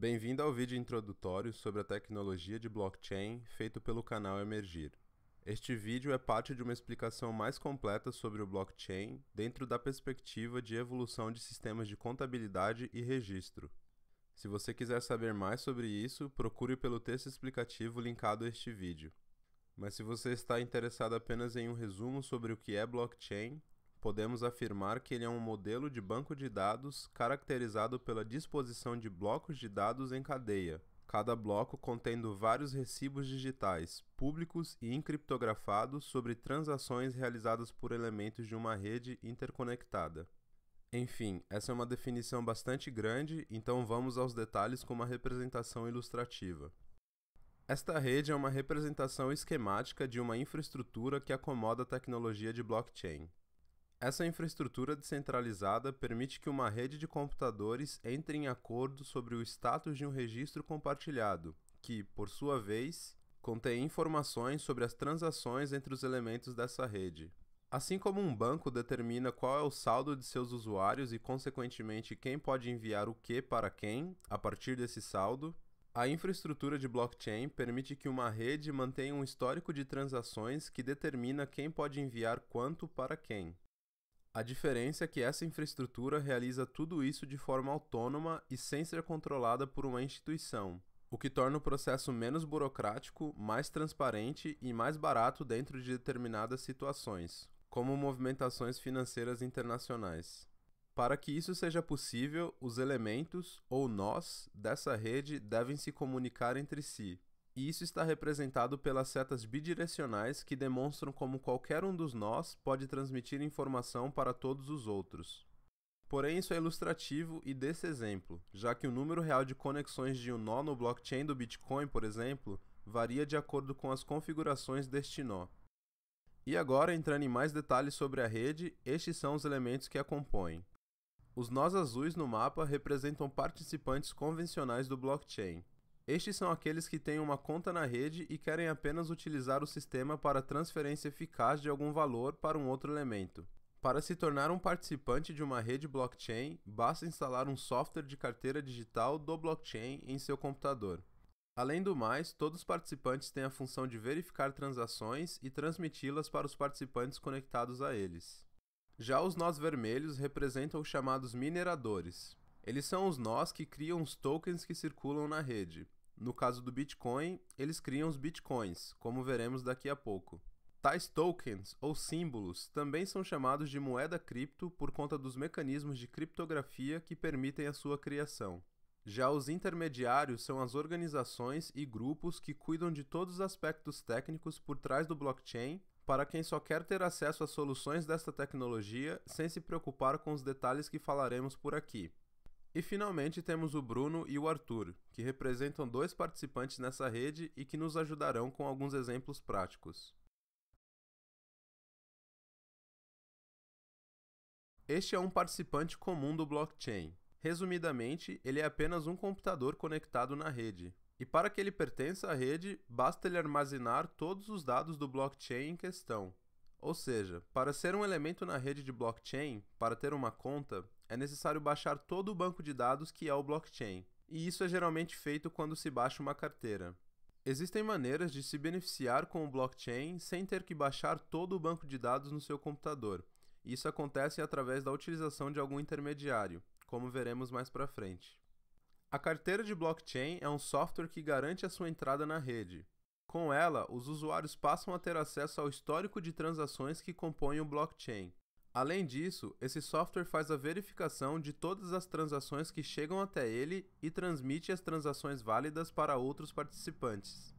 Bem-vindo ao vídeo introdutório sobre a tecnologia de blockchain feito pelo canal Emergir. Este vídeo é parte de uma explicação mais completa sobre o blockchain dentro da perspectiva de evolução de sistemas de contabilidade e registro. Se você quiser saber mais sobre isso, procure pelo texto explicativo linkado a este vídeo. Mas se você está interessado apenas em um resumo sobre o que é blockchain, podemos afirmar que ele é um modelo de banco de dados caracterizado pela disposição de blocos de dados em cadeia, cada bloco contendo vários recibos digitais, públicos e encriptografados sobre transações realizadas por elementos de uma rede interconectada. Enfim, essa é uma definição bastante grande, então vamos aos detalhes com uma representação ilustrativa. Esta rede é uma representação esquemática de uma infraestrutura que acomoda a tecnologia de blockchain. Essa infraestrutura descentralizada permite que uma rede de computadores entre em acordo sobre o status de um registro compartilhado, que, por sua vez, contém informações sobre as transações entre os elementos dessa rede. Assim como um banco determina qual é o saldo de seus usuários e, consequentemente, quem pode enviar o que para quem a partir desse saldo, a infraestrutura de blockchain permite que uma rede mantenha um histórico de transações que determina quem pode enviar quanto para quem. A diferença é que essa infraestrutura realiza tudo isso de forma autônoma e sem ser controlada por uma instituição, o que torna o processo menos burocrático, mais transparente e mais barato dentro de determinadas situações, como movimentações financeiras internacionais. Para que isso seja possível, os elementos, ou nós, dessa rede devem se comunicar entre si, e isso está representado pelas setas bidirecionais que demonstram como qualquer um dos nós pode transmitir informação para todos os outros. Porém, isso é ilustrativo e desse exemplo, já que o número real de conexões de um nó no blockchain do Bitcoin, por exemplo, varia de acordo com as configurações deste nó. E agora, entrando em mais detalhes sobre a rede, estes são os elementos que a compõem. Os nós azuis no mapa representam participantes convencionais do blockchain. Estes são aqueles que têm uma conta na rede e querem apenas utilizar o sistema para transferência eficaz de algum valor para um outro elemento. Para se tornar um participante de uma rede blockchain, basta instalar um software de carteira digital do blockchain em seu computador. Além do mais, todos os participantes têm a função de verificar transações e transmiti-las para os participantes conectados a eles. Já os nós vermelhos representam os chamados mineradores. Eles são os nós que criam os tokens que circulam na rede. No caso do Bitcoin, eles criam os bitcoins, como veremos daqui a pouco. Tais tokens ou símbolos também são chamados de moeda cripto por conta dos mecanismos de criptografia que permitem a sua criação. Já os intermediários são as organizações e grupos que cuidam de todos os aspectos técnicos por trás do blockchain para quem só quer ter acesso às soluções desta tecnologia sem se preocupar com os detalhes que falaremos por aqui. E finalmente temos o Bruno e o Arthur, que representam dois participantes nessa rede e que nos ajudarão com alguns exemplos práticos. Este é um participante comum do blockchain. Resumidamente, ele é apenas um computador conectado na rede. E para que ele pertença à rede, basta ele armazenar todos os dados do blockchain em questão. Ou seja, para ser um elemento na rede de blockchain, para ter uma conta, é necessário baixar todo o banco de dados que é o blockchain, e isso é geralmente feito quando se baixa uma carteira. Existem maneiras de se beneficiar com o blockchain sem ter que baixar todo o banco de dados no seu computador. Isso acontece através da utilização de algum intermediário, como veremos mais para frente. A carteira de blockchain é um software que garante a sua entrada na rede. Com ela, os usuários passam a ter acesso ao histórico de transações que compõem o blockchain, Além disso, esse software faz a verificação de todas as transações que chegam até ele e transmite as transações válidas para outros participantes.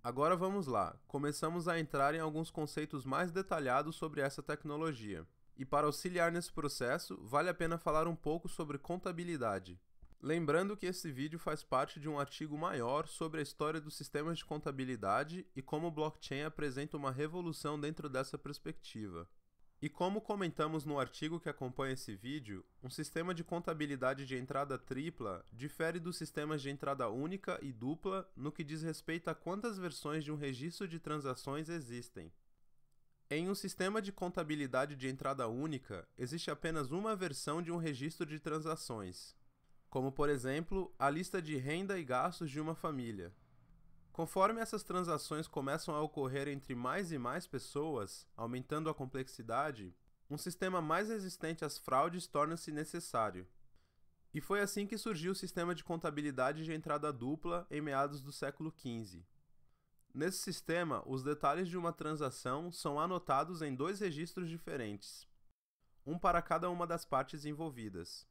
Agora vamos lá, começamos a entrar em alguns conceitos mais detalhados sobre essa tecnologia. E para auxiliar nesse processo, vale a pena falar um pouco sobre contabilidade. Lembrando que esse vídeo faz parte de um artigo maior sobre a história dos sistemas de contabilidade e como o blockchain apresenta uma revolução dentro dessa perspectiva. E como comentamos no artigo que acompanha esse vídeo, um sistema de contabilidade de entrada tripla difere dos sistemas de entrada única e dupla no que diz respeito a quantas versões de um registro de transações existem. Em um sistema de contabilidade de entrada única, existe apenas uma versão de um registro de transações, como por exemplo a lista de renda e gastos de uma família. Conforme essas transações começam a ocorrer entre mais e mais pessoas, aumentando a complexidade, um sistema mais resistente às fraudes torna-se necessário. E foi assim que surgiu o sistema de contabilidade de entrada dupla em meados do século XV. Nesse sistema, os detalhes de uma transação são anotados em dois registros diferentes, um para cada uma das partes envolvidas.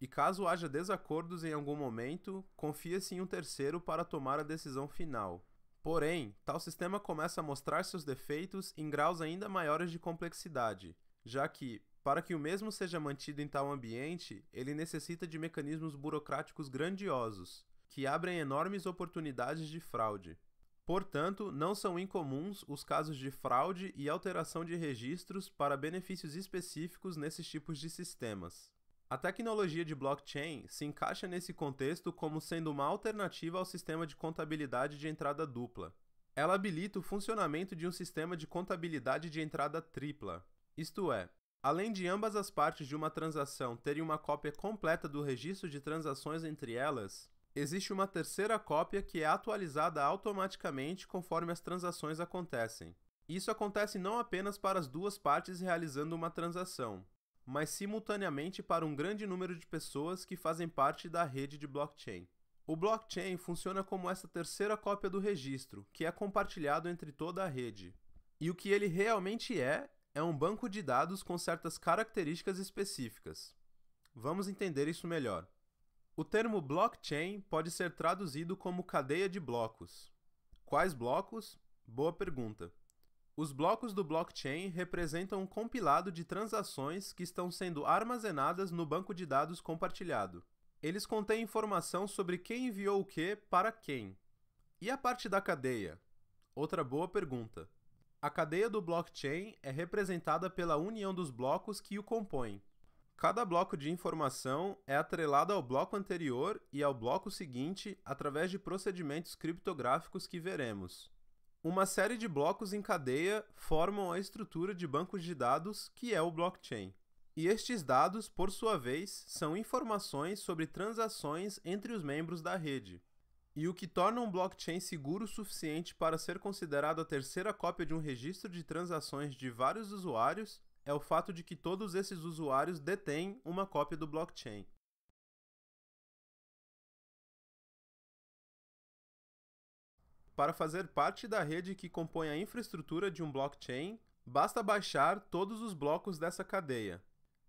E caso haja desacordos em algum momento, confia-se em um terceiro para tomar a decisão final. Porém, tal sistema começa a mostrar seus defeitos em graus ainda maiores de complexidade, já que, para que o mesmo seja mantido em tal ambiente, ele necessita de mecanismos burocráticos grandiosos, que abrem enormes oportunidades de fraude. Portanto, não são incomuns os casos de fraude e alteração de registros para benefícios específicos nesses tipos de sistemas. A tecnologia de blockchain se encaixa nesse contexto como sendo uma alternativa ao sistema de contabilidade de entrada dupla. Ela habilita o funcionamento de um sistema de contabilidade de entrada tripla, isto é, além de ambas as partes de uma transação terem uma cópia completa do registro de transações entre elas, existe uma terceira cópia que é atualizada automaticamente conforme as transações acontecem. Isso acontece não apenas para as duas partes realizando uma transação, mas simultaneamente para um grande número de pessoas que fazem parte da rede de blockchain. O blockchain funciona como essa terceira cópia do registro, que é compartilhado entre toda a rede. E o que ele realmente é, é um banco de dados com certas características específicas. Vamos entender isso melhor. O termo blockchain pode ser traduzido como cadeia de blocos. Quais blocos? Boa pergunta. Os blocos do blockchain representam um compilado de transações que estão sendo armazenadas no banco de dados compartilhado. Eles contêm informação sobre quem enviou o que para quem. E a parte da cadeia? Outra boa pergunta. A cadeia do blockchain é representada pela união dos blocos que o compõem. Cada bloco de informação é atrelado ao bloco anterior e ao bloco seguinte através de procedimentos criptográficos que veremos. Uma série de blocos em cadeia formam a estrutura de bancos de dados que é o blockchain. E estes dados, por sua vez, são informações sobre transações entre os membros da rede. E o que torna um blockchain seguro o suficiente para ser considerado a terceira cópia de um registro de transações de vários usuários é o fato de que todos esses usuários detêm uma cópia do blockchain. Para fazer parte da rede que compõe a infraestrutura de um blockchain, basta baixar todos os blocos dessa cadeia.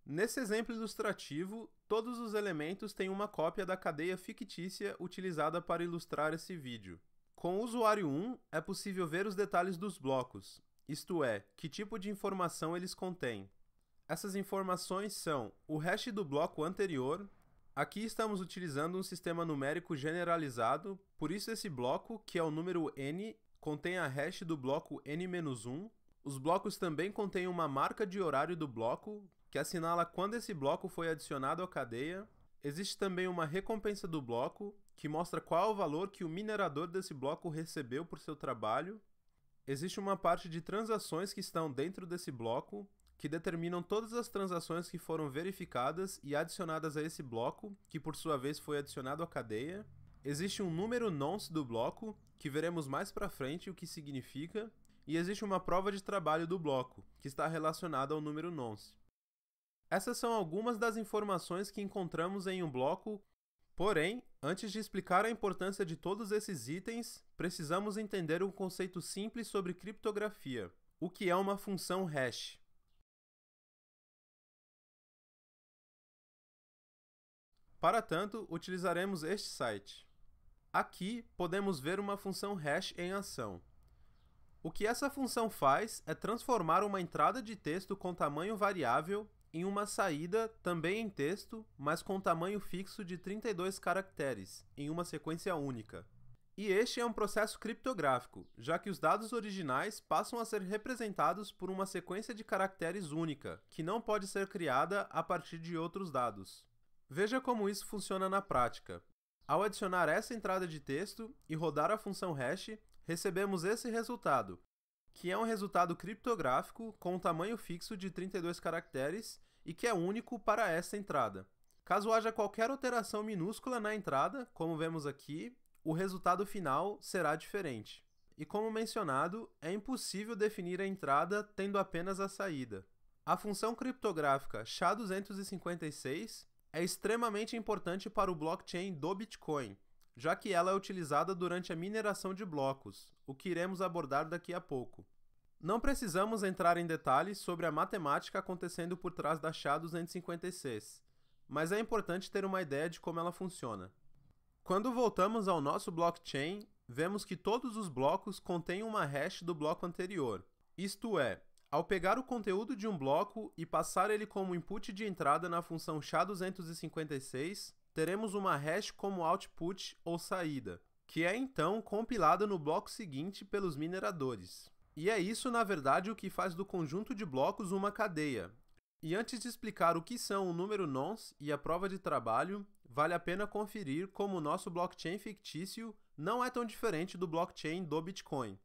Nesse exemplo ilustrativo, todos os elementos têm uma cópia da cadeia fictícia utilizada para ilustrar esse vídeo. Com o usuário 1, é possível ver os detalhes dos blocos, isto é, que tipo de informação eles contêm. Essas informações são o hash do bloco anterior, aqui estamos utilizando um sistema numérico generalizado por isso, esse bloco, que é o número n, contém a hash do bloco n-1. Os blocos também contêm uma marca de horário do bloco, que assinala quando esse bloco foi adicionado à cadeia. Existe também uma recompensa do bloco, que mostra qual é o valor que o minerador desse bloco recebeu por seu trabalho. Existe uma parte de transações que estão dentro desse bloco, que determinam todas as transações que foram verificadas e adicionadas a esse bloco, que por sua vez foi adicionado à cadeia. Existe um número nonce do bloco, que veremos mais para frente o que significa, e existe uma prova de trabalho do bloco, que está relacionada ao número nonce. Essas são algumas das informações que encontramos em um bloco, porém, antes de explicar a importância de todos esses itens, precisamos entender um conceito simples sobre criptografia, o que é uma função hash. Para tanto, utilizaremos este site. Aqui podemos ver uma função hash em ação. O que essa função faz é transformar uma entrada de texto com tamanho variável em uma saída, também em texto, mas com tamanho fixo de 32 caracteres, em uma sequência única. E este é um processo criptográfico, já que os dados originais passam a ser representados por uma sequência de caracteres única, que não pode ser criada a partir de outros dados. Veja como isso funciona na prática. Ao adicionar essa entrada de texto e rodar a função hash, recebemos esse resultado, que é um resultado criptográfico com um tamanho fixo de 32 caracteres e que é único para essa entrada. Caso haja qualquer alteração minúscula na entrada, como vemos aqui, o resultado final será diferente. E como mencionado, é impossível definir a entrada tendo apenas a saída. A função criptográfica SHA-256 é extremamente importante para o blockchain do Bitcoin, já que ela é utilizada durante a mineração de blocos, o que iremos abordar daqui a pouco. Não precisamos entrar em detalhes sobre a matemática acontecendo por trás da SHA-256, mas é importante ter uma ideia de como ela funciona. Quando voltamos ao nosso blockchain, vemos que todos os blocos contêm uma hash do bloco anterior, isto é, ao pegar o conteúdo de um bloco e passar ele como input de entrada na função SHA-256, teremos uma hash como output ou saída, que é então compilada no bloco seguinte pelos mineradores. E é isso, na verdade, o que faz do conjunto de blocos uma cadeia. E antes de explicar o que são o número nonce e a prova de trabalho, vale a pena conferir como o nosso blockchain fictício não é tão diferente do blockchain do Bitcoin.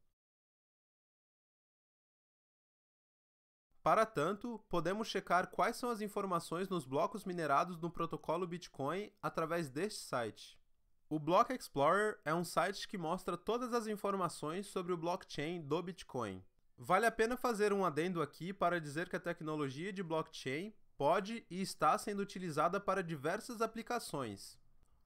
Para tanto, podemos checar quais são as informações nos blocos minerados no protocolo Bitcoin através deste site. O Block Explorer é um site que mostra todas as informações sobre o blockchain do Bitcoin. Vale a pena fazer um adendo aqui para dizer que a tecnologia de blockchain pode e está sendo utilizada para diversas aplicações.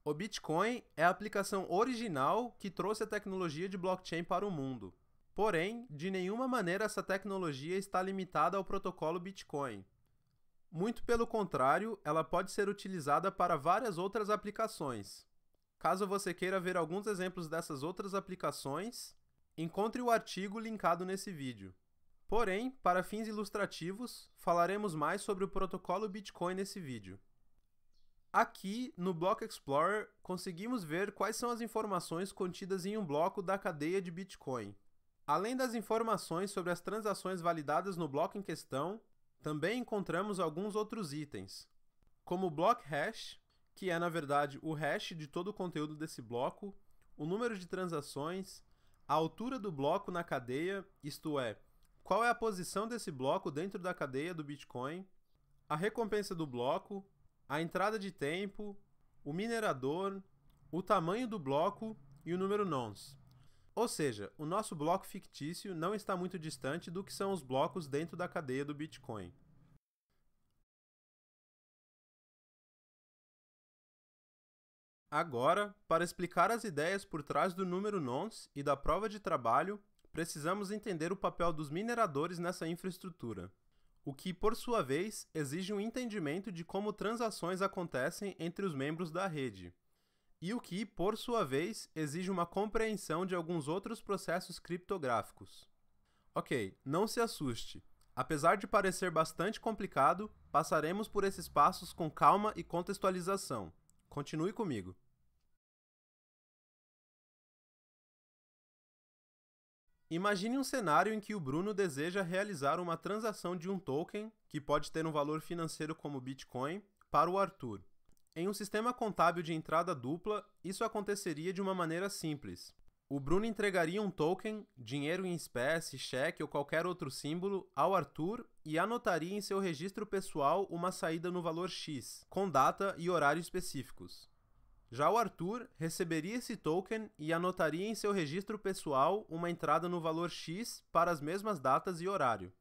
O Bitcoin é a aplicação original que trouxe a tecnologia de blockchain para o mundo. Porém, de nenhuma maneira essa tecnologia está limitada ao protocolo Bitcoin. Muito pelo contrário, ela pode ser utilizada para várias outras aplicações. Caso você queira ver alguns exemplos dessas outras aplicações, encontre o artigo linkado nesse vídeo. Porém, para fins ilustrativos, falaremos mais sobre o protocolo Bitcoin nesse vídeo. Aqui, no Block Explorer, conseguimos ver quais são as informações contidas em um bloco da cadeia de Bitcoin. Além das informações sobre as transações validadas no bloco em questão, também encontramos alguns outros itens, como o block hash, que é na verdade o hash de todo o conteúdo desse bloco, o número de transações, a altura do bloco na cadeia, isto é, qual é a posição desse bloco dentro da cadeia do Bitcoin, a recompensa do bloco, a entrada de tempo, o minerador, o tamanho do bloco e o número nonce. Ou seja, o nosso bloco fictício não está muito distante do que são os blocos dentro da cadeia do Bitcoin. Agora, para explicar as ideias por trás do número nonce e da prova de trabalho, precisamos entender o papel dos mineradores nessa infraestrutura, o que, por sua vez, exige um entendimento de como transações acontecem entre os membros da rede e o que, por sua vez, exige uma compreensão de alguns outros processos criptográficos. Ok, não se assuste. Apesar de parecer bastante complicado, passaremos por esses passos com calma e contextualização. Continue comigo. Imagine um cenário em que o Bruno deseja realizar uma transação de um token, que pode ter um valor financeiro como Bitcoin, para o Arthur. Em um sistema contábil de entrada dupla, isso aconteceria de uma maneira simples. O Bruno entregaria um token, dinheiro em espécie, cheque ou qualquer outro símbolo, ao Arthur e anotaria em seu registro pessoal uma saída no valor X, com data e horário específicos. Já o Arthur receberia esse token e anotaria em seu registro pessoal uma entrada no valor X para as mesmas datas e horário.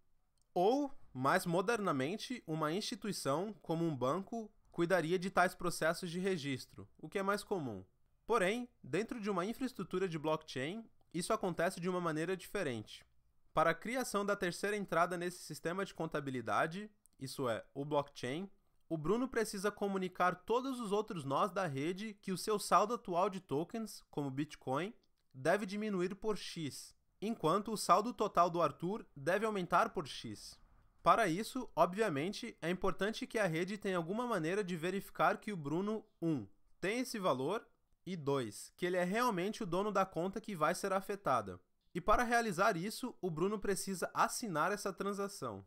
Ou, mais modernamente, uma instituição, como um banco, cuidaria de tais processos de registro, o que é mais comum. Porém, dentro de uma infraestrutura de blockchain, isso acontece de uma maneira diferente. Para a criação da terceira entrada nesse sistema de contabilidade, isso é, o blockchain, o Bruno precisa comunicar todos os outros nós da rede que o seu saldo atual de tokens, como Bitcoin, deve diminuir por X, enquanto o saldo total do Arthur deve aumentar por X. Para isso, obviamente, é importante que a rede tenha alguma maneira de verificar que o Bruno 1 um, tem esse valor e 2 que ele é realmente o dono da conta que vai ser afetada. E para realizar isso, o Bruno precisa assinar essa transação.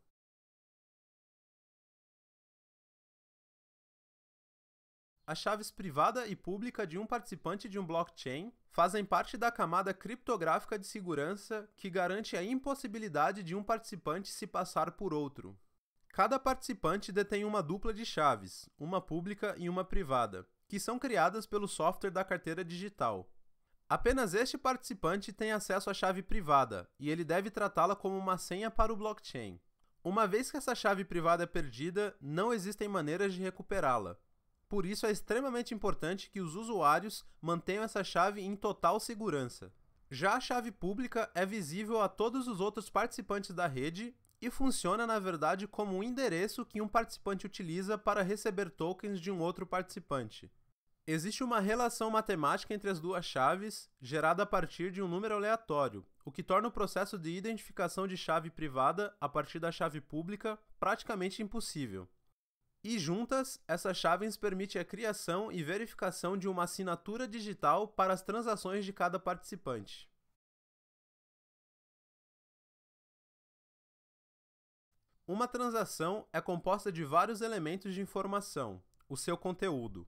As chaves privada e pública de um participante de um blockchain fazem parte da camada criptográfica de segurança que garante a impossibilidade de um participante se passar por outro. Cada participante detém uma dupla de chaves, uma pública e uma privada, que são criadas pelo software da carteira digital. Apenas este participante tem acesso à chave privada e ele deve tratá-la como uma senha para o blockchain. Uma vez que essa chave privada é perdida, não existem maneiras de recuperá-la. Por isso é extremamente importante que os usuários mantenham essa chave em total segurança. Já a chave pública é visível a todos os outros participantes da rede e funciona, na verdade, como um endereço que um participante utiliza para receber tokens de um outro participante. Existe uma relação matemática entre as duas chaves, gerada a partir de um número aleatório, o que torna o processo de identificação de chave privada a partir da chave pública praticamente impossível. E juntas, essas chaves permitem a criação e verificação de uma assinatura digital para as transações de cada participante. Uma transação é composta de vários elementos de informação, o seu conteúdo.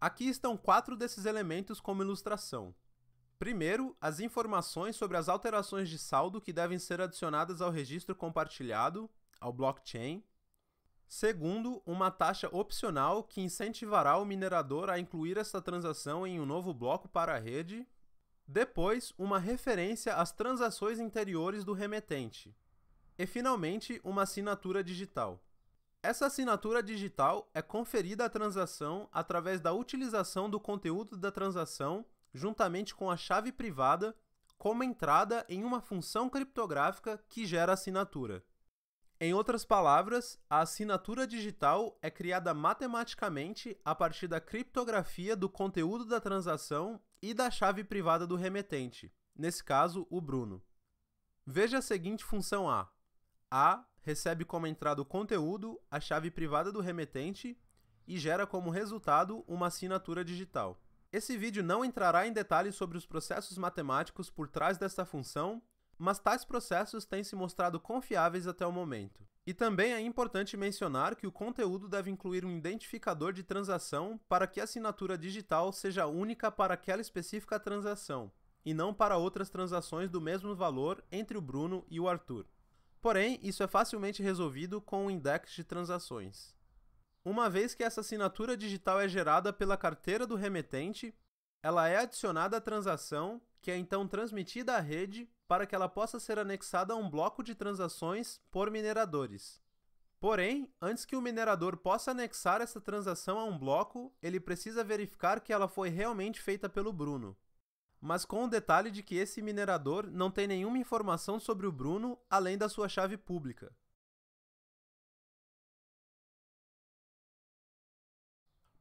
Aqui estão quatro desses elementos como ilustração. Primeiro, as informações sobre as alterações de saldo que devem ser adicionadas ao registro compartilhado, ao blockchain. Segundo, uma taxa opcional que incentivará o minerador a incluir essa transação em um novo bloco para a rede. Depois, uma referência às transações interiores do remetente. E, finalmente, uma assinatura digital. Essa assinatura digital é conferida à transação através da utilização do conteúdo da transação juntamente com a chave privada como entrada em uma função criptográfica que gera assinatura. Em outras palavras, a assinatura digital é criada matematicamente a partir da criptografia do conteúdo da transação e da chave privada do remetente, nesse caso, o Bruno. Veja a seguinte função A. A recebe como entrada o conteúdo, a chave privada do remetente e gera como resultado uma assinatura digital. Esse vídeo não entrará em detalhes sobre os processos matemáticos por trás desta função mas tais processos têm se mostrado confiáveis até o momento. E também é importante mencionar que o conteúdo deve incluir um identificador de transação para que a assinatura digital seja única para aquela específica transação, e não para outras transações do mesmo valor entre o Bruno e o Arthur. Porém, isso é facilmente resolvido com o index de transações. Uma vez que essa assinatura digital é gerada pela carteira do remetente, ela é adicionada à transação, que é então transmitida à rede para que ela possa ser anexada a um bloco de transações por mineradores. Porém, antes que o minerador possa anexar essa transação a um bloco, ele precisa verificar que ela foi realmente feita pelo Bruno. Mas com o detalhe de que esse minerador não tem nenhuma informação sobre o Bruno além da sua chave pública.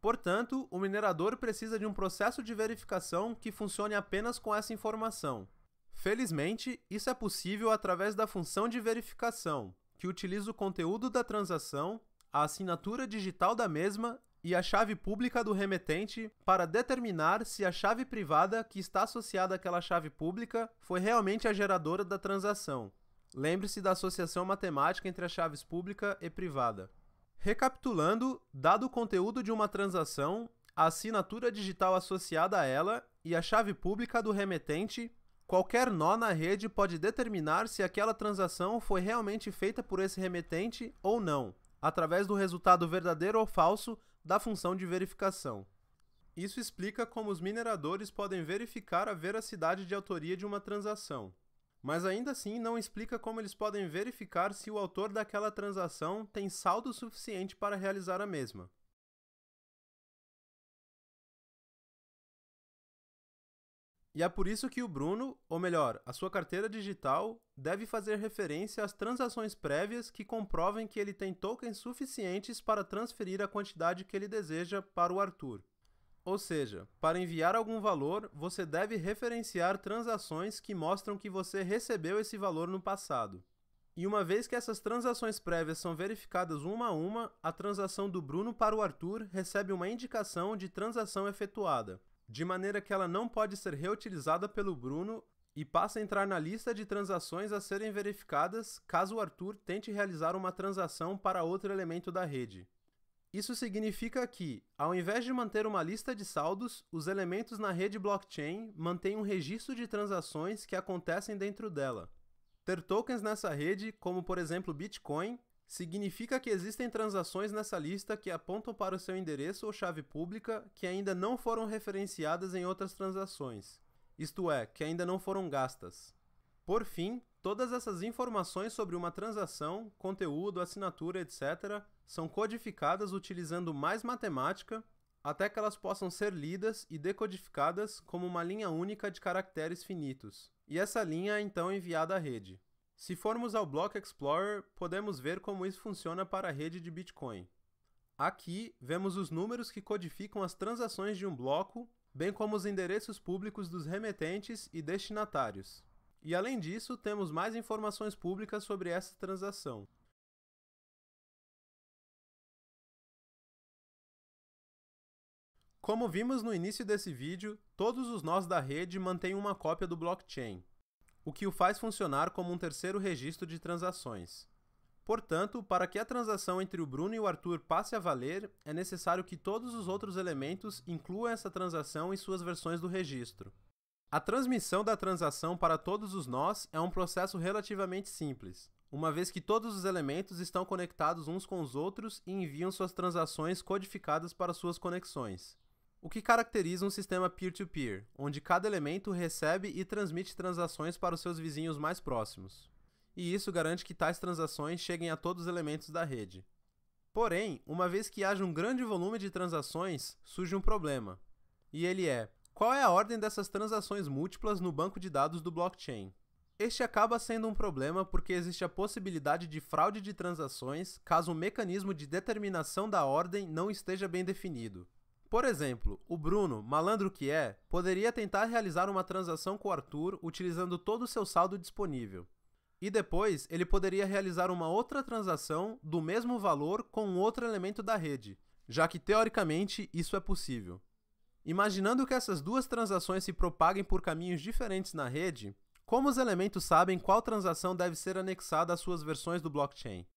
Portanto, o minerador precisa de um processo de verificação que funcione apenas com essa informação. Felizmente, isso é possível através da função de verificação, que utiliza o conteúdo da transação, a assinatura digital da mesma e a chave pública do remetente para determinar se a chave privada que está associada àquela chave pública foi realmente a geradora da transação. Lembre-se da associação matemática entre as chaves pública e privada. Recapitulando, dado o conteúdo de uma transação, a assinatura digital associada a ela e a chave pública do remetente, qualquer nó na rede pode determinar se aquela transação foi realmente feita por esse remetente ou não, através do resultado verdadeiro ou falso da função de verificação. Isso explica como os mineradores podem verificar a veracidade de autoria de uma transação mas ainda assim não explica como eles podem verificar se o autor daquela transação tem saldo suficiente para realizar a mesma. E é por isso que o Bruno, ou melhor, a sua carteira digital, deve fazer referência às transações prévias que comprovem que ele tem tokens suficientes para transferir a quantidade que ele deseja para o Arthur. Ou seja, para enviar algum valor, você deve referenciar transações que mostram que você recebeu esse valor no passado. E uma vez que essas transações prévias são verificadas uma a uma, a transação do Bruno para o Arthur recebe uma indicação de transação efetuada, de maneira que ela não pode ser reutilizada pelo Bruno e passa a entrar na lista de transações a serem verificadas caso o Arthur tente realizar uma transação para outro elemento da rede. Isso significa que, ao invés de manter uma lista de saldos, os elementos na rede blockchain mantêm um registro de transações que acontecem dentro dela. Ter tokens nessa rede, como por exemplo Bitcoin, significa que existem transações nessa lista que apontam para o seu endereço ou chave pública que ainda não foram referenciadas em outras transações, isto é, que ainda não foram gastas. Por fim, Todas essas informações sobre uma transação, conteúdo, assinatura, etc., são codificadas utilizando mais matemática até que elas possam ser lidas e decodificadas como uma linha única de caracteres finitos. E essa linha é então enviada à rede. Se formos ao Block Explorer, podemos ver como isso funciona para a rede de Bitcoin. Aqui, vemos os números que codificam as transações de um bloco, bem como os endereços públicos dos remetentes e destinatários. E além disso, temos mais informações públicas sobre essa transação. Como vimos no início desse vídeo, todos os nós da rede mantêm uma cópia do blockchain, o que o faz funcionar como um terceiro registro de transações. Portanto, para que a transação entre o Bruno e o Arthur passe a valer, é necessário que todos os outros elementos incluam essa transação em suas versões do registro. A transmissão da transação para todos os nós é um processo relativamente simples, uma vez que todos os elementos estão conectados uns com os outros e enviam suas transações codificadas para suas conexões. O que caracteriza um sistema peer-to-peer, -peer, onde cada elemento recebe e transmite transações para os seus vizinhos mais próximos. E isso garante que tais transações cheguem a todos os elementos da rede. Porém, uma vez que haja um grande volume de transações, surge um problema. E ele é: qual é a ordem dessas transações múltiplas no banco de dados do blockchain? Este acaba sendo um problema porque existe a possibilidade de fraude de transações caso o mecanismo de determinação da ordem não esteja bem definido. Por exemplo, o Bruno, malandro que é, poderia tentar realizar uma transação com o Arthur utilizando todo o seu saldo disponível. E depois, ele poderia realizar uma outra transação do mesmo valor com outro elemento da rede, já que teoricamente isso é possível. Imaginando que essas duas transações se propaguem por caminhos diferentes na rede, como os elementos sabem qual transação deve ser anexada às suas versões do blockchain?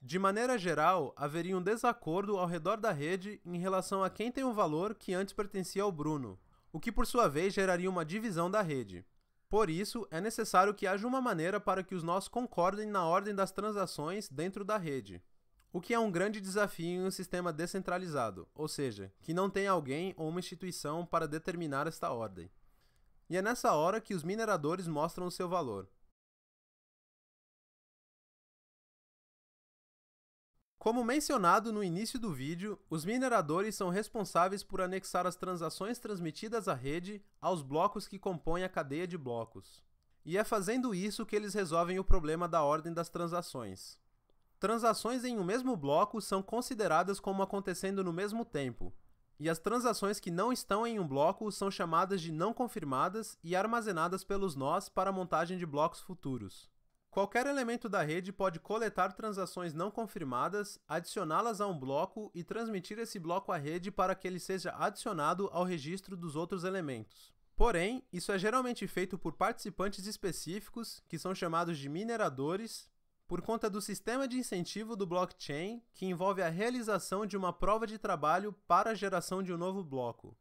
De maneira geral, haveria um desacordo ao redor da rede em relação a quem tem o um valor que antes pertencia ao Bruno, o que por sua vez geraria uma divisão da rede. Por isso, é necessário que haja uma maneira para que os nós concordem na ordem das transações dentro da rede. O que é um grande desafio em um sistema descentralizado, ou seja, que não tem alguém ou uma instituição para determinar esta ordem. E é nessa hora que os mineradores mostram o seu valor. Como mencionado no início do vídeo, os mineradores são responsáveis por anexar as transações transmitidas à rede aos blocos que compõem a cadeia de blocos. E é fazendo isso que eles resolvem o problema da ordem das transações. Transações em um mesmo bloco são consideradas como acontecendo no mesmo tempo, e as transações que não estão em um bloco são chamadas de não confirmadas e armazenadas pelos nós para montagem de blocos futuros. Qualquer elemento da rede pode coletar transações não confirmadas, adicioná-las a um bloco e transmitir esse bloco à rede para que ele seja adicionado ao registro dos outros elementos. Porém, isso é geralmente feito por participantes específicos, que são chamados de mineradores, por conta do sistema de incentivo do blockchain, que envolve a realização de uma prova de trabalho para a geração de um novo bloco.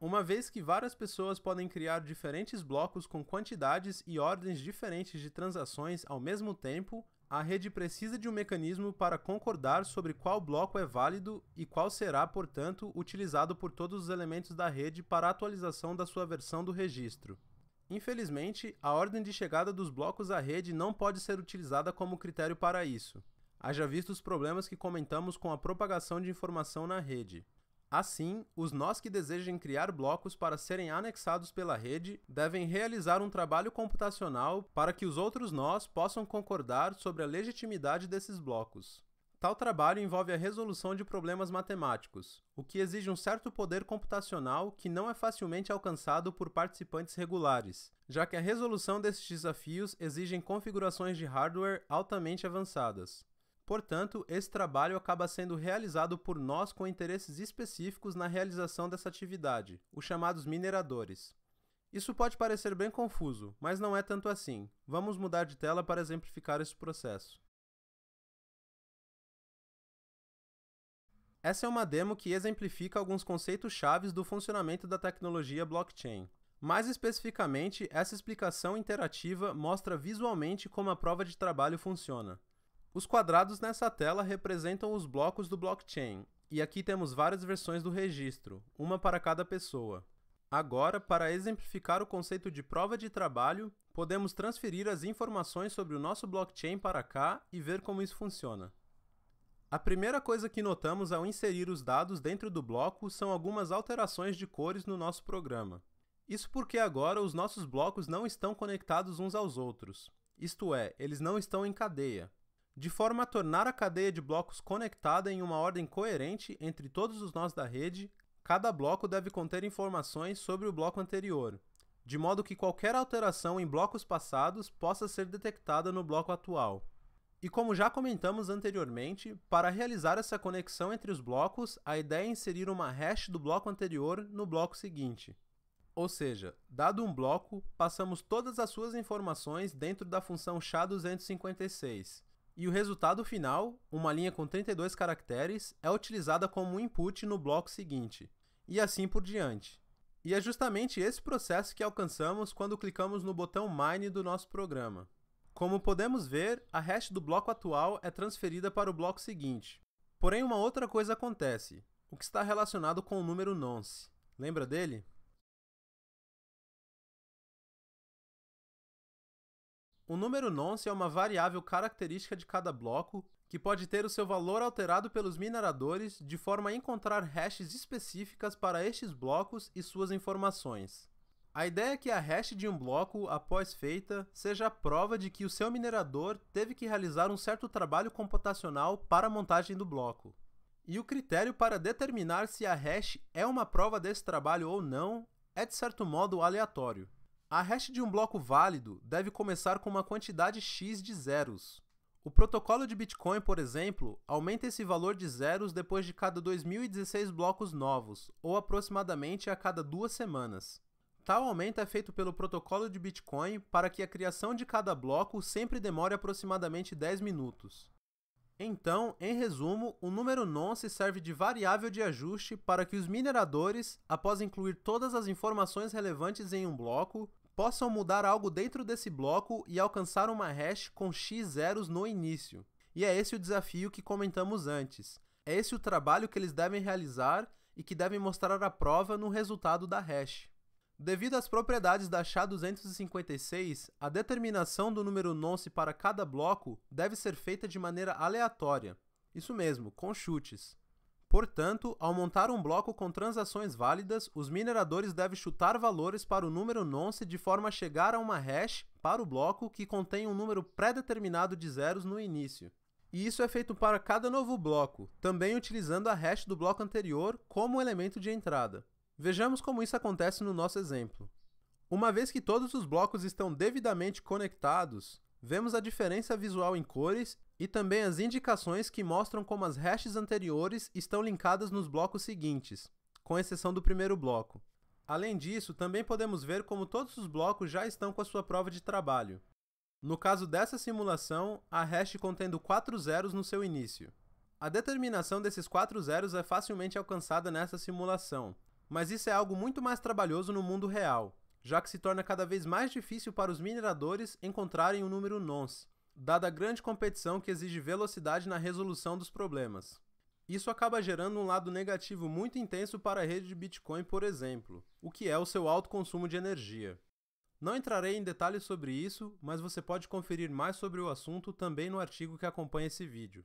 Uma vez que várias pessoas podem criar diferentes blocos com quantidades e ordens diferentes de transações ao mesmo tempo, a rede precisa de um mecanismo para concordar sobre qual bloco é válido e qual será, portanto, utilizado por todos os elementos da rede para a atualização da sua versão do registro. Infelizmente, a ordem de chegada dos blocos à rede não pode ser utilizada como critério para isso, haja visto os problemas que comentamos com a propagação de informação na rede. Assim, os nós que desejem criar blocos para serem anexados pela rede devem realizar um trabalho computacional para que os outros nós possam concordar sobre a legitimidade desses blocos. Tal trabalho envolve a resolução de problemas matemáticos, o que exige um certo poder computacional que não é facilmente alcançado por participantes regulares, já que a resolução desses desafios exigem configurações de hardware altamente avançadas. Portanto, esse trabalho acaba sendo realizado por nós com interesses específicos na realização dessa atividade, os chamados mineradores. Isso pode parecer bem confuso, mas não é tanto assim. Vamos mudar de tela para exemplificar esse processo. Essa é uma demo que exemplifica alguns conceitos chaves do funcionamento da tecnologia blockchain. Mais especificamente, essa explicação interativa mostra visualmente como a prova de trabalho funciona. Os quadrados nessa tela representam os blocos do blockchain, e aqui temos várias versões do registro, uma para cada pessoa. Agora, para exemplificar o conceito de prova de trabalho, podemos transferir as informações sobre o nosso blockchain para cá e ver como isso funciona. A primeira coisa que notamos ao inserir os dados dentro do bloco são algumas alterações de cores no nosso programa. Isso porque agora os nossos blocos não estão conectados uns aos outros, isto é, eles não estão em cadeia, de forma a tornar a cadeia de blocos conectada em uma ordem coerente entre todos os nós da rede, cada bloco deve conter informações sobre o bloco anterior, de modo que qualquer alteração em blocos passados possa ser detectada no bloco atual. E como já comentamos anteriormente, para realizar essa conexão entre os blocos, a ideia é inserir uma hash do bloco anterior no bloco seguinte. Ou seja, dado um bloco, passamos todas as suas informações dentro da função SHA-256. E o resultado final, uma linha com 32 caracteres, é utilizada como input no bloco seguinte, e assim por diante. E é justamente esse processo que alcançamos quando clicamos no botão Mine do nosso programa. Como podemos ver, a hash do bloco atual é transferida para o bloco seguinte. Porém, uma outra coisa acontece, o que está relacionado com o número nonce. Lembra dele? O número nonce é uma variável característica de cada bloco, que pode ter o seu valor alterado pelos mineradores de forma a encontrar hashes específicas para estes blocos e suas informações. A ideia é que a hash de um bloco, após feita, seja a prova de que o seu minerador teve que realizar um certo trabalho computacional para a montagem do bloco. E o critério para determinar se a hash é uma prova desse trabalho ou não é de certo modo aleatório. A hash de um bloco válido deve começar com uma quantidade x de zeros. O protocolo de Bitcoin, por exemplo, aumenta esse valor de zeros depois de cada 2016 blocos novos, ou aproximadamente a cada duas semanas. Tal aumento é feito pelo protocolo de Bitcoin para que a criação de cada bloco sempre demore aproximadamente 10 minutos. Então, em resumo, o número nonce serve de variável de ajuste para que os mineradores, após incluir todas as informações relevantes em um bloco, possam mudar algo dentro desse bloco e alcançar uma hash com x zeros no início. E é esse o desafio que comentamos antes. É esse o trabalho que eles devem realizar e que devem mostrar a prova no resultado da hash. Devido às propriedades da SHA-256, a determinação do número nonce para cada bloco deve ser feita de maneira aleatória, isso mesmo, com chutes. Portanto, ao montar um bloco com transações válidas, os mineradores devem chutar valores para o número nonce de forma a chegar a uma hash para o bloco que contém um número pré-determinado de zeros no início. E isso é feito para cada novo bloco, também utilizando a hash do bloco anterior como elemento de entrada. Vejamos como isso acontece no nosso exemplo. Uma vez que todos os blocos estão devidamente conectados, vemos a diferença visual em cores e também as indicações que mostram como as hashes anteriores estão linkadas nos blocos seguintes, com exceção do primeiro bloco. Além disso, também podemos ver como todos os blocos já estão com a sua prova de trabalho. No caso dessa simulação, a hash contendo quatro zeros no seu início. A determinação desses quatro zeros é facilmente alcançada nessa simulação, mas isso é algo muito mais trabalhoso no mundo real, já que se torna cada vez mais difícil para os mineradores encontrarem o um número nonce, dada a grande competição que exige velocidade na resolução dos problemas. Isso acaba gerando um lado negativo muito intenso para a rede de Bitcoin, por exemplo, o que é o seu alto consumo de energia. Não entrarei em detalhes sobre isso, mas você pode conferir mais sobre o assunto também no artigo que acompanha esse vídeo.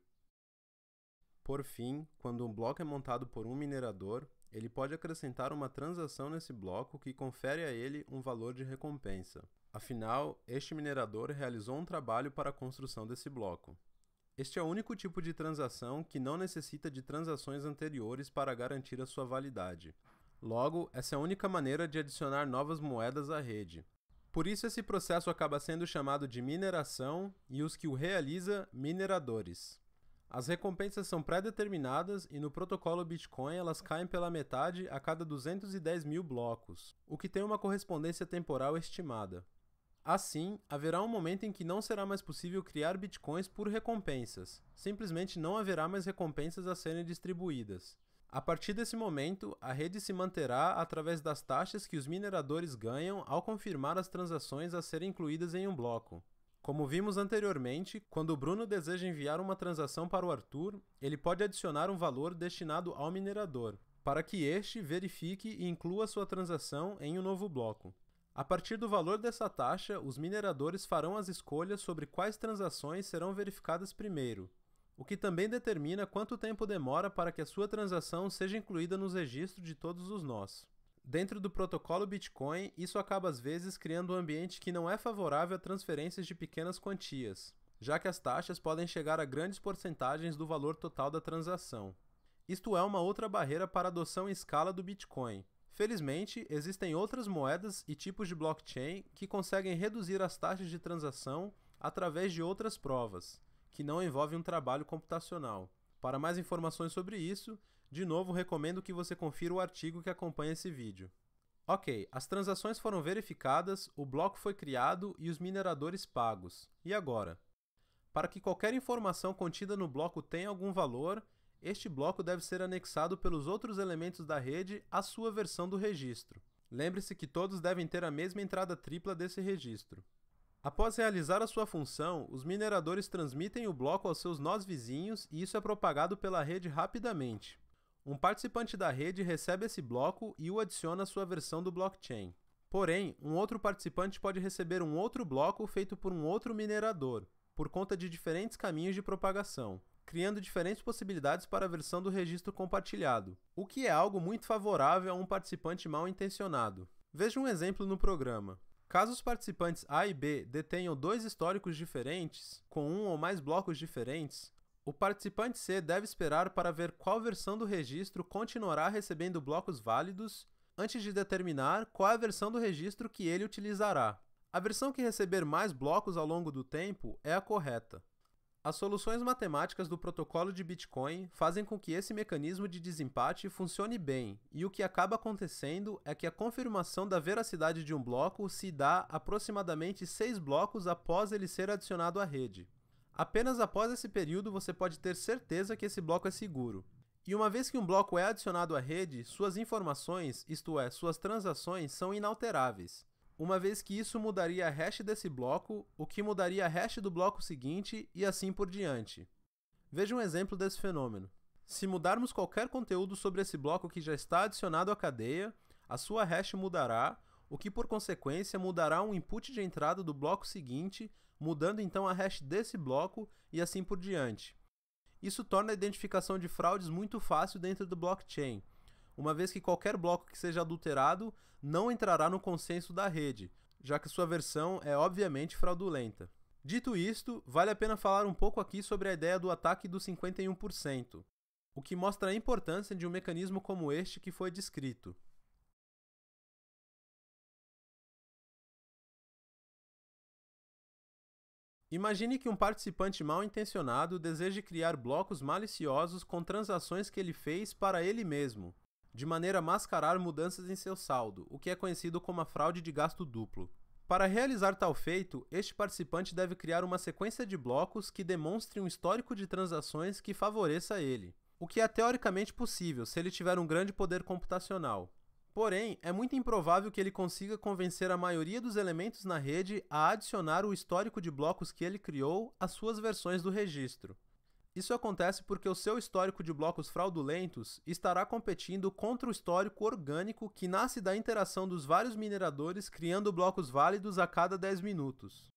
Por fim, quando um bloco é montado por um minerador, ele pode acrescentar uma transação nesse bloco que confere a ele um valor de recompensa. Afinal, este minerador realizou um trabalho para a construção desse bloco. Este é o único tipo de transação que não necessita de transações anteriores para garantir a sua validade. Logo, essa é a única maneira de adicionar novas moedas à rede. Por isso, esse processo acaba sendo chamado de mineração e os que o realiza, mineradores. As recompensas são pré-determinadas e no protocolo Bitcoin elas caem pela metade a cada 210 mil blocos, o que tem uma correspondência temporal estimada. Assim, haverá um momento em que não será mais possível criar bitcoins por recompensas, simplesmente não haverá mais recompensas a serem distribuídas. A partir desse momento, a rede se manterá através das taxas que os mineradores ganham ao confirmar as transações a serem incluídas em um bloco. Como vimos anteriormente, quando o Bruno deseja enviar uma transação para o Arthur, ele pode adicionar um valor destinado ao minerador, para que este verifique e inclua sua transação em um novo bloco. A partir do valor dessa taxa, os mineradores farão as escolhas sobre quais transações serão verificadas primeiro, o que também determina quanto tempo demora para que a sua transação seja incluída nos registros de todos os nós. Dentro do protocolo Bitcoin, isso acaba às vezes criando um ambiente que não é favorável a transferências de pequenas quantias, já que as taxas podem chegar a grandes porcentagens do valor total da transação. Isto é uma outra barreira para a adoção em escala do Bitcoin. Felizmente, existem outras moedas e tipos de blockchain que conseguem reduzir as taxas de transação através de outras provas, que não envolvem um trabalho computacional. Para mais informações sobre isso, de novo, recomendo que você confira o artigo que acompanha esse vídeo. Ok, as transações foram verificadas, o bloco foi criado e os mineradores pagos. E agora? Para que qualquer informação contida no bloco tenha algum valor, este bloco deve ser anexado pelos outros elementos da rede à sua versão do registro. Lembre-se que todos devem ter a mesma entrada tripla desse registro. Após realizar a sua função, os mineradores transmitem o bloco aos seus nós vizinhos e isso é propagado pela rede rapidamente. Um participante da rede recebe esse bloco e o adiciona à sua versão do blockchain. Porém, um outro participante pode receber um outro bloco feito por um outro minerador, por conta de diferentes caminhos de propagação, criando diferentes possibilidades para a versão do registro compartilhado, o que é algo muito favorável a um participante mal intencionado. Veja um exemplo no programa. Caso os participantes A e B detenham dois históricos diferentes, com um ou mais blocos diferentes, o participante C deve esperar para ver qual versão do registro continuará recebendo blocos válidos antes de determinar qual a versão do registro que ele utilizará. A versão que receber mais blocos ao longo do tempo é a correta. As soluções matemáticas do protocolo de Bitcoin fazem com que esse mecanismo de desempate funcione bem, e o que acaba acontecendo é que a confirmação da veracidade de um bloco se dá aproximadamente seis blocos após ele ser adicionado à rede. Apenas após esse período você pode ter certeza que esse bloco é seguro. E uma vez que um bloco é adicionado à rede, suas informações, isto é, suas transações, são inalteráveis. Uma vez que isso mudaria a hash desse bloco, o que mudaria a hash do bloco seguinte e assim por diante. Veja um exemplo desse fenômeno. Se mudarmos qualquer conteúdo sobre esse bloco que já está adicionado à cadeia, a sua hash mudará, o que por consequência mudará um input de entrada do bloco seguinte, mudando então a hash desse bloco e assim por diante. Isso torna a identificação de fraudes muito fácil dentro do blockchain, uma vez que qualquer bloco que seja adulterado não entrará no consenso da rede, já que sua versão é obviamente fraudulenta. Dito isto, vale a pena falar um pouco aqui sobre a ideia do ataque do 51%, o que mostra a importância de um mecanismo como este que foi descrito. Imagine que um participante mal intencionado deseje criar blocos maliciosos com transações que ele fez para ele mesmo, de maneira a mascarar mudanças em seu saldo, o que é conhecido como a fraude de gasto duplo. Para realizar tal feito, este participante deve criar uma sequência de blocos que demonstre um histórico de transações que favoreça ele, o que é teoricamente possível se ele tiver um grande poder computacional. Porém, é muito improvável que ele consiga convencer a maioria dos elementos na rede a adicionar o histórico de blocos que ele criou às suas versões do registro. Isso acontece porque o seu histórico de blocos fraudulentos estará competindo contra o histórico orgânico que nasce da interação dos vários mineradores criando blocos válidos a cada 10 minutos.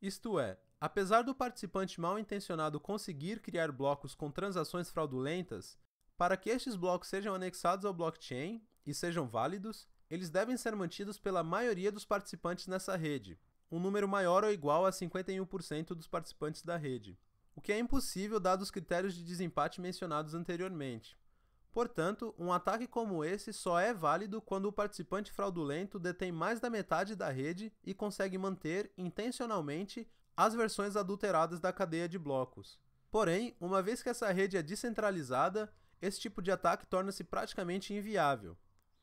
Isto é, apesar do participante mal intencionado conseguir criar blocos com transações fraudulentas, para que estes blocos sejam anexados ao blockchain, e sejam válidos, eles devem ser mantidos pela maioria dos participantes nessa rede, um número maior ou igual a 51% dos participantes da rede, o que é impossível dados os critérios de desempate mencionados anteriormente. Portanto, um ataque como esse só é válido quando o participante fraudulento detém mais da metade da rede e consegue manter, intencionalmente, as versões adulteradas da cadeia de blocos. Porém, uma vez que essa rede é descentralizada, esse tipo de ataque torna-se praticamente inviável.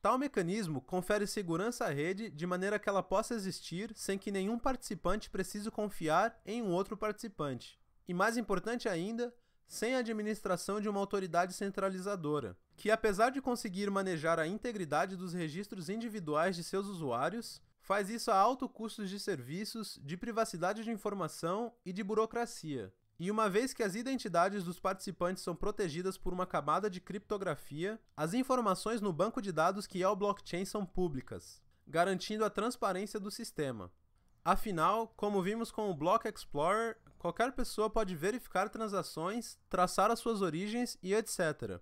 Tal mecanismo confere segurança à rede de maneira que ela possa existir sem que nenhum participante precise confiar em um outro participante. E mais importante ainda, sem a administração de uma autoridade centralizadora, que apesar de conseguir manejar a integridade dos registros individuais de seus usuários, faz isso a alto custo de serviços, de privacidade de informação e de burocracia. E uma vez que as identidades dos participantes são protegidas por uma camada de criptografia, as informações no banco de dados que é o blockchain são públicas, garantindo a transparência do sistema. Afinal, como vimos com o Block Explorer, qualquer pessoa pode verificar transações, traçar as suas origens e etc.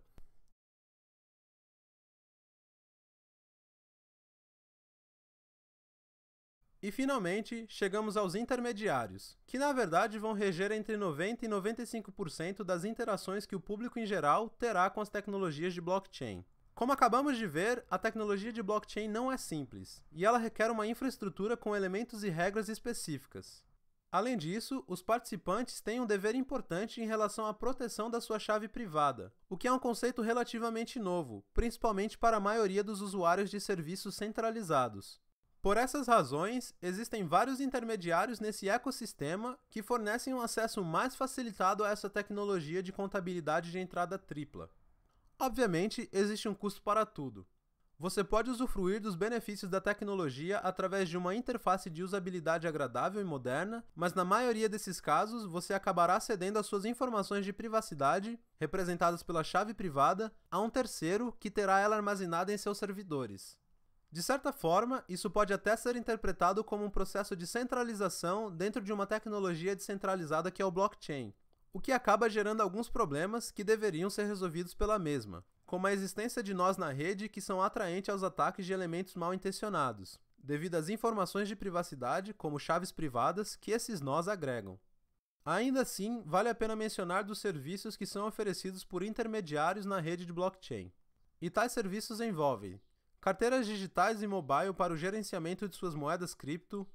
E finalmente, chegamos aos intermediários, que na verdade vão reger entre 90 e 95% das interações que o público em geral terá com as tecnologias de blockchain. Como acabamos de ver, a tecnologia de blockchain não é simples, e ela requer uma infraestrutura com elementos e regras específicas. Além disso, os participantes têm um dever importante em relação à proteção da sua chave privada, o que é um conceito relativamente novo, principalmente para a maioria dos usuários de serviços centralizados. Por essas razões, existem vários intermediários nesse ecossistema que fornecem um acesso mais facilitado a essa tecnologia de contabilidade de entrada tripla. Obviamente, existe um custo para tudo. Você pode usufruir dos benefícios da tecnologia através de uma interface de usabilidade agradável e moderna, mas na maioria desses casos você acabará cedendo as suas informações de privacidade, representadas pela chave privada, a um terceiro que terá ela armazenada em seus servidores. De certa forma, isso pode até ser interpretado como um processo de centralização dentro de uma tecnologia descentralizada que é o blockchain, o que acaba gerando alguns problemas que deveriam ser resolvidos pela mesma, como a existência de nós na rede que são atraentes aos ataques de elementos mal intencionados, devido às informações de privacidade, como chaves privadas, que esses nós agregam. Ainda assim, vale a pena mencionar dos serviços que são oferecidos por intermediários na rede de blockchain. E tais serviços envolvem carteiras digitais e mobile para o gerenciamento de suas moedas cripto.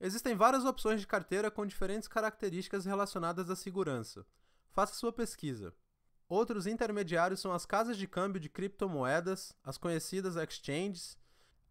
Existem várias opções de carteira com diferentes características relacionadas à segurança. Faça sua pesquisa. Outros intermediários são as casas de câmbio de criptomoedas, as conhecidas exchanges.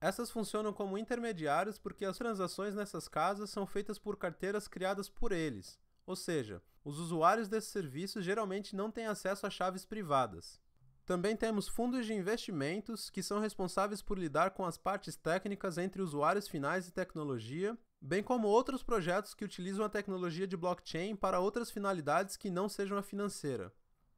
Essas funcionam como intermediários porque as transações nessas casas são feitas por carteiras criadas por eles, ou seja, os usuários desses serviços geralmente não têm acesso a chaves privadas. Também temos fundos de investimentos, que são responsáveis por lidar com as partes técnicas entre usuários finais e tecnologia, bem como outros projetos que utilizam a tecnologia de blockchain para outras finalidades que não sejam a financeira.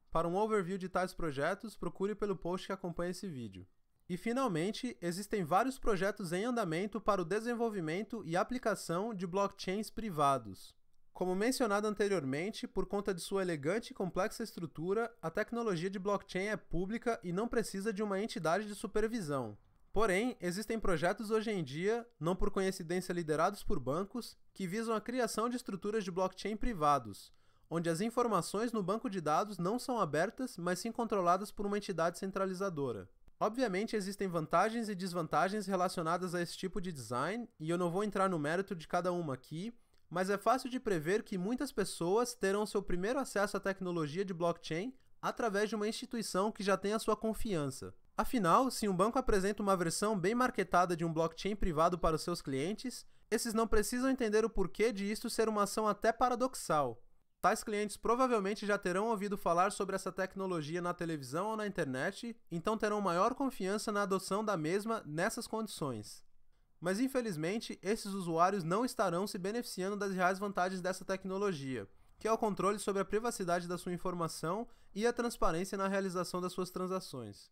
Para um overview de tais projetos, procure pelo post que acompanha esse vídeo. E finalmente, existem vários projetos em andamento para o desenvolvimento e aplicação de blockchains privados. Como mencionado anteriormente, por conta de sua elegante e complexa estrutura, a tecnologia de blockchain é pública e não precisa de uma entidade de supervisão. Porém, existem projetos hoje em dia, não por coincidência liderados por bancos, que visam a criação de estruturas de blockchain privados, onde as informações no banco de dados não são abertas, mas sim controladas por uma entidade centralizadora. Obviamente, existem vantagens e desvantagens relacionadas a esse tipo de design, e eu não vou entrar no mérito de cada uma aqui, mas é fácil de prever que muitas pessoas terão seu primeiro acesso à tecnologia de blockchain através de uma instituição que já tem a sua confiança. Afinal, se um banco apresenta uma versão bem marketada de um blockchain privado para os seus clientes, esses não precisam entender o porquê de isto ser uma ação até paradoxal. Tais clientes provavelmente já terão ouvido falar sobre essa tecnologia na televisão ou na internet, então terão maior confiança na adoção da mesma nessas condições. Mas infelizmente, esses usuários não estarão se beneficiando das reais vantagens dessa tecnologia, que é o controle sobre a privacidade da sua informação e a transparência na realização das suas transações.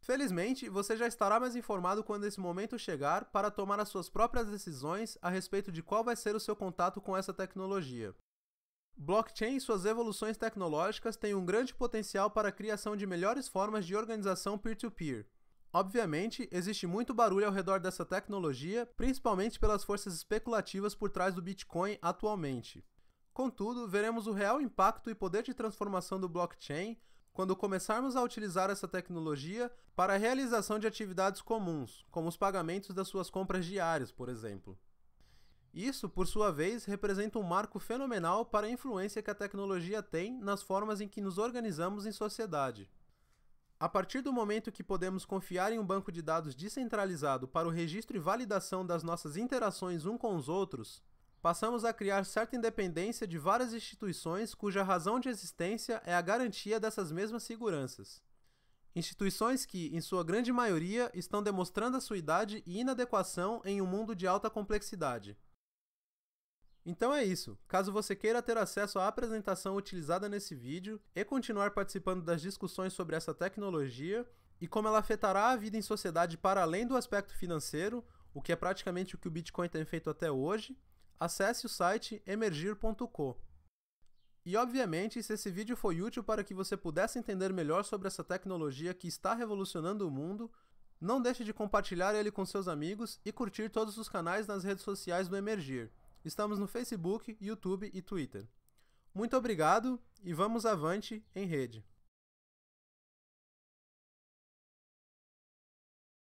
Felizmente, você já estará mais informado quando esse momento chegar para tomar as suas próprias decisões a respeito de qual vai ser o seu contato com essa tecnologia. Blockchain e suas evoluções tecnológicas têm um grande potencial para a criação de melhores formas de organização peer-to-peer. Obviamente, existe muito barulho ao redor dessa tecnologia, principalmente pelas forças especulativas por trás do Bitcoin atualmente. Contudo, veremos o real impacto e poder de transformação do blockchain quando começarmos a utilizar essa tecnologia para a realização de atividades comuns, como os pagamentos das suas compras diárias, por exemplo. Isso, por sua vez, representa um marco fenomenal para a influência que a tecnologia tem nas formas em que nos organizamos em sociedade. A partir do momento que podemos confiar em um banco de dados descentralizado para o registro e validação das nossas interações um com os outros, passamos a criar certa independência de várias instituições cuja razão de existência é a garantia dessas mesmas seguranças. Instituições que, em sua grande maioria, estão demonstrando a sua idade e inadequação em um mundo de alta complexidade. Então é isso. Caso você queira ter acesso à apresentação utilizada nesse vídeo e continuar participando das discussões sobre essa tecnologia e como ela afetará a vida em sociedade para além do aspecto financeiro, o que é praticamente o que o Bitcoin tem feito até hoje, acesse o site emergir.co. E obviamente, se esse vídeo foi útil para que você pudesse entender melhor sobre essa tecnologia que está revolucionando o mundo, não deixe de compartilhar ele com seus amigos e curtir todos os canais nas redes sociais do Emergir. Estamos no Facebook, YouTube e Twitter. Muito obrigado e vamos avante em rede.